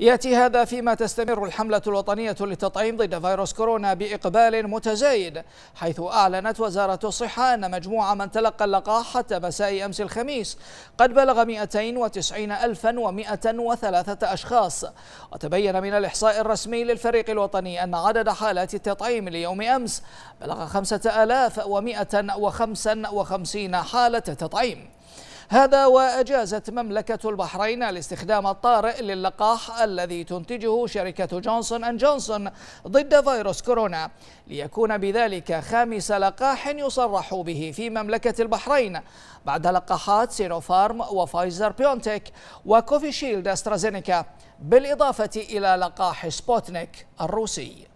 يأتي هذا فيما تستمر الحملة الوطنية للتطعيم ضد فيروس كورونا بإقبال متزايد حيث أعلنت وزارة الصحة أن مجموع من تلقى اللقاح حتى مساء أمس الخميس قد بلغ 290103 أشخاص وتبين من الإحصاء الرسمي للفريق الوطني أن عدد حالات التطعيم ليوم أمس بلغ 5155 حالة تطعيم هذا وأجازت مملكة البحرين الاستخدام الطارئ للقاح الذي تنتجه شركة جونسون أند جونسون ضد فيروس كورونا ليكون بذلك خامس لقاح يصرح به في مملكة البحرين بعد لقاحات سينوفارم وفايزر بيونتك وكوفيشيلد أسترازينيكا بالإضافة إلى لقاح سبوتنيك الروسي